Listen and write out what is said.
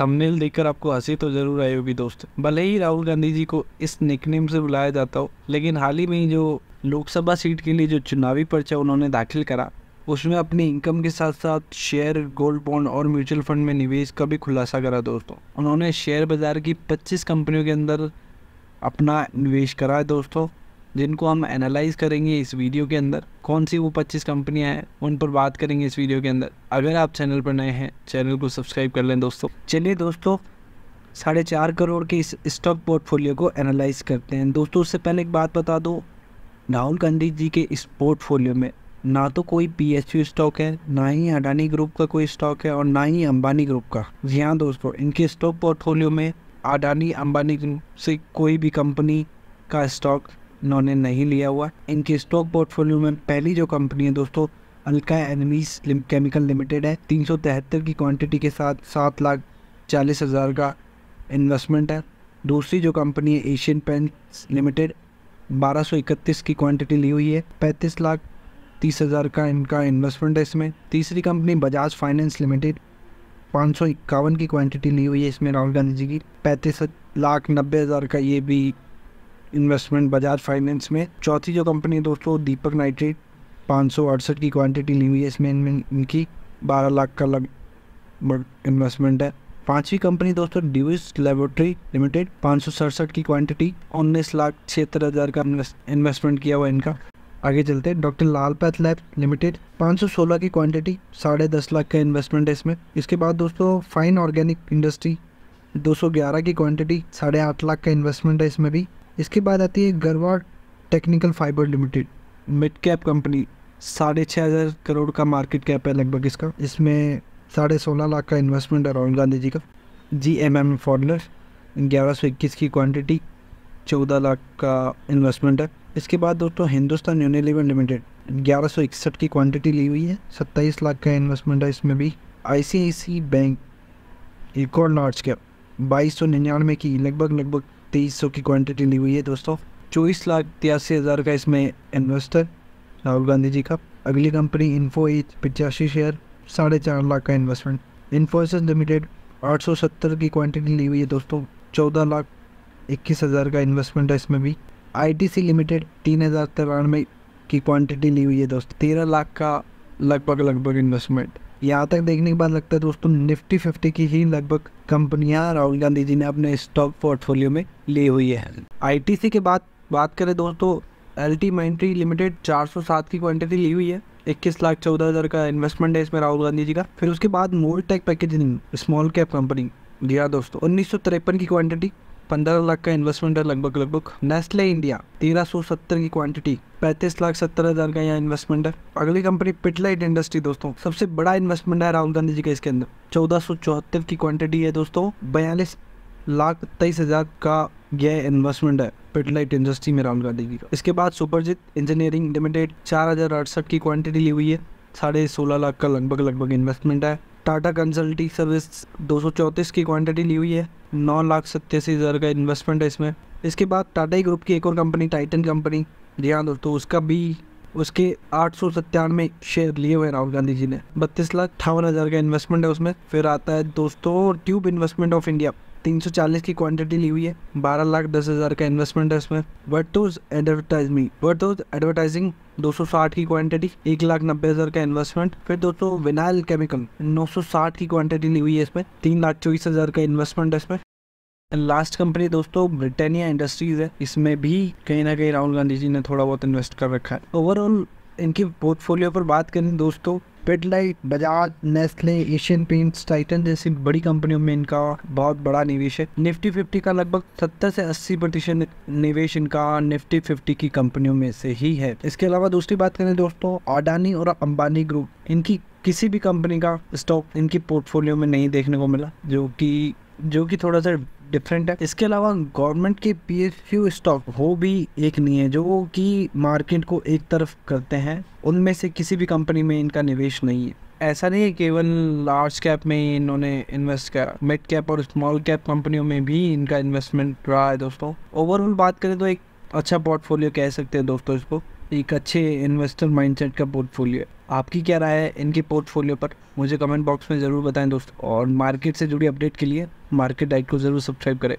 thumbnail देखकर आपको हंसी तो जरूर आई होगी दोस्त भले ही राहुल गांधी जी को इस निकनेम से बुलाया जाता हो लेकिन हाल ही में जो लोकसभा सीट के लिए जो चुनावी पर्चा उन्होंने दाखिल करा उसमें अपनी इनकम के साथ साथ शेयर गोल्ड बॉन्ड और म्यूचुअल फंड में निवेश का भी खुलासा करा दोस्तों उन्होंने शेयर बाजार की 25 कंपनियों के अंदर अपना निवेश करा है दोस्तों जिनको हम एनालाइज करेंगे इस वीडियो के अंदर कौन सी वो 25 कंपनियां हैं उन पर बात करेंगे इस वीडियो के अंदर अगर आप चैनल पर नए हैं चैनल को सब्सक्राइब कर लें दोस्तों चलिए दोस्तों साढ़े चार करोड़ के इस स्टॉक पोर्टफोलियो को एनालाइज करते हैं दोस्तों उससे पहले एक बात बता दो राहुल गांधी जी के इस पोर्टफोलियो में ना तो कोई पी स्टॉक है ना ही अडानी ग्रुप का कोई स्टॉक है और ना ही अंबानी ग्रुप का जी हाँ दोस्तों इनके स्टॉक पोर्टफोलियो में अडानी अंबानी ग्रुप से कोई भी कंपनी का स्टॉक इन्होंने नहीं लिया हुआ इनके स्टॉक पोर्टफोलियो में पहली जो कंपनी है दोस्तों अलका एनमीज केमिकल लिमिटेड है तीन की क्वान्टिटी के साथ सात लाख चालीस हज़ार का इन्वेस्टमेंट है दूसरी जो कंपनी है एशियन पेंट्स लिमिटेड 1231 की क्वांटिटी ली हुई है पैंतीस लाख तीस हज़ार का इनका इन्वेस्टमेंट है इसमें तीसरी कंपनी बजाज फाइनेंस लिमिटेड पाँच की क्वांटिटी ली हुई है इसमें राहुल गांधी जी की पैंतीस लाख नब्बे हज़ार का ये भी इन्वेस्टमेंट बजाज फाइनेंस में चौथी जो कंपनी है दोस्तों दीपक नाइट्रेट पाँच सौ अड़सठ की क्वांटिटी ली हुई है इसमें इनकी बारह लाख का लग इन्वेस्टमेंट है पांचवी कंपनी दोस्तों डिविज लेबोरेटरी लिमिटेड पाँच सौ सड़सठ की क्वांटिटी उन्नीस लाख छिहत्तर हज़ार का इन्वेस्टमेंट किया हुआ इनका आगे चलते हैं doctor Lal path lab limited 516 की क्वांटिटी साढ़े दस लाख का इन्वेस्टमेंट है इसमें इसके बाद दोस्तों फाइन ऑर्गेनिक इंडस्ट्री 211 की क्वांटिटी साढ़े आठ लाख का इन्वेस्टमेंट है इसमें भी इसके बाद आती है Garware technical fibre limited mid cap company साढ़े छः हज़ार करोड़ का मार्केट कैप है लगभग इसका इसमें साढ़े सोलह लाख का इन्वेस्टमेंट है राहुल गांधी जी का जी एम एम फॉर्नर ग्यारह सौ इक्कीस की क्वांटिटी चौदह लाख का इन्वेस्टमेंट है इसके बाद दोस्तों हिंदुस्तान यूनिलीवर लिमिटेड ग्यारह सौ इकसठ की क्वांटिटी ली हुई है सत्ताईस लाख का इन्वेस्टमेंट है इसमें भी आई आई सी सी बैंक एक और लार्ज कैप बाईस सौ निन्यानवे की लगभग लगभग तेईस सौ की क्वांटिटी ली हुई है दोस्तों चौबीस लाख तिरासी हज़ार का इसमें इन्वेस्टर राहुल गांधी जी का अगली कंपनी इन्फो एज पचासी शेयर साढ़े चार लाख का इन्वेस्टमेंट इन्फोसिस लिमिटेड आठ सौ सत्तर की क्वांटिटी ली हुई है दोस्तों चौदह लाख इक्कीस हज़ार का इन्वेस्टमेंट है इसमें भी आईटीसी लिमिटेड तीन हज़ार तिरानवे की क्वांटिटी ली हुई है दोस्तों तेरह लाख का लगभग लगभग इन्वेस्टमेंट यहाँ तक देखने के बाद लगता है दोस्तों निफ्टी फिफ्टी की ही लगभग कंपनियां राहुल गांधी जी ने अपने स्टॉक पोर्टफोलियो में ली हुई है आईटीसी के बाद बात करें दोस्तों एल माइंट्री लिमिटेड 407 की क्वांटिटी ली हुई है इक्कीस लाख चौदह हज़ार का इन्वेस्टमेंट है इसमें राहुल गांधी जी का फिर उसके बाद Mold Tek packaging small cap company जी हाँ दोस्तों उन्नीस की क्वांटिटी पंद्रह लाख का इन्वेस्टमेंट है लगभग लगभग नेस्ले इंडिया तेरह सौ सत्तर की क्वांटिटी पैंतीस लाख सत्तर हज़ार का यहाँ इन्वेस्टमेंट है अगली कंपनी पिटलाइट इंडस्ट्री दोस्तों सबसे बड़ा इन्वेस्टमेंट है राहुल गांधी जी का इसके अंदर चौदह सौ चौहत्तर की क्वांटिटी है दोस्तों बयालीस लाख तेईस हज़ार का यह इन्वेस्टमेंट है पिटलाइट इंडस्ट्री में राहुल गांधी जी का इसके बाद सुपरजीत इंजीनियरिंग लिमिटेड चार हज़ार अड़सठ की क्वांटिटी ली हुई है साढ़े सोलह लाख का लगभग लगभग इन्वेस्टमेंट है टाटा कंसल्टी सर्विस दो की क्वांटिटी ली हुई है नौ लाख सत्तासी हज़ार का इन्वेस्टमेंट है इसमें इसके बाद टाटा ग्रुप की एक और कंपनी टाइटन कंपनी जी हाँ दोस्तों उसका भी उसके आठ सौ सत्तानवे शेयर लिए हुए राहुल गांधी जी ने बत्तीस लाख अठावन हज़ार का इन्वेस्टमेंट है उसमें फिर आता है दोस्तों ट्यूब इन्वेस्टमेंट ऑफ इंडिया 340 की क्वांटिटी ली हुई है बारह लाख दस हज़ार का इन्वेस्टमेंट है इसमें वर्टोज एडवर्टाइजमी वर्टोज एडवर्टाइजिंग 260 की क्वांटिटी एक लाख नब्बे हज़ार का इन्वेस्टमेंट फिर दोस्तों विनाइल केमिकल 960 की क्वांटिटी ली हुई है इसमें तीन लाख चौबीस हज़ार का इन्वेस्टमेंट है इसमें लास्ट कंपनी दोस्तों ब्रिटानिया इंडस्ट्रीज है इसमें भी कहीं ना कहीं राहुल गांधी जी ने थोड़ा बहुत इन्वेस्ट कर रखा है ओवरऑल इनकी पोर्टफोलियो पर बात करें दोस्तों Pidilite Bajaj Nestle Asian paints Titan जैसी बड़ी कंपनियों में इनका बहुत बड़ा निवेश है निफ्टी फिफ्टी का लगभग सत्तर से अस्सी प्रतिशत निवेश इनका निफ्टी फिफ्टी की कंपनियों में से ही है इसके अलावा दूसरी बात करें दोस्तों अडानी और अंबानी ग्रुप इनकी किसी भी कंपनी का स्टॉक इनकी पोर्टफोलियो में नहीं देखने को मिला जो कि जो कि थोड़ा सा डिफरेंट है इसके अलावा गवर्नमेंट के पीएफयू स्टॉक वो भी एक नहीं है जो कि मार्केट को एक तरफ करते हैं उनमें से किसी भी कंपनी में इनका निवेश नहीं है ऐसा नहीं है केवल लार्ज कैप में इन्होंने इन्वेस्ट किया मिड कैप और स्मॉल कैप कंपनियों में भी इनका इन्वेस्टमेंट रहा है दोस्तों ओवरऑल बात करें तो एक अच्छा पोर्टफोलियो कह सकते हैं दोस्तों इसको एक अच्छे इन्वेस्टर माइंडसेट का पोर्टफोलियो है आपकी क्या राय है इनके पोर्टफोलियो पर मुझे कमेंट बॉक्स में ज़रूर बताएं दोस्त और मार्केट से जुड़ी अपडेट के लिए मार्केट डाइट को ज़रूर सब्सक्राइब करें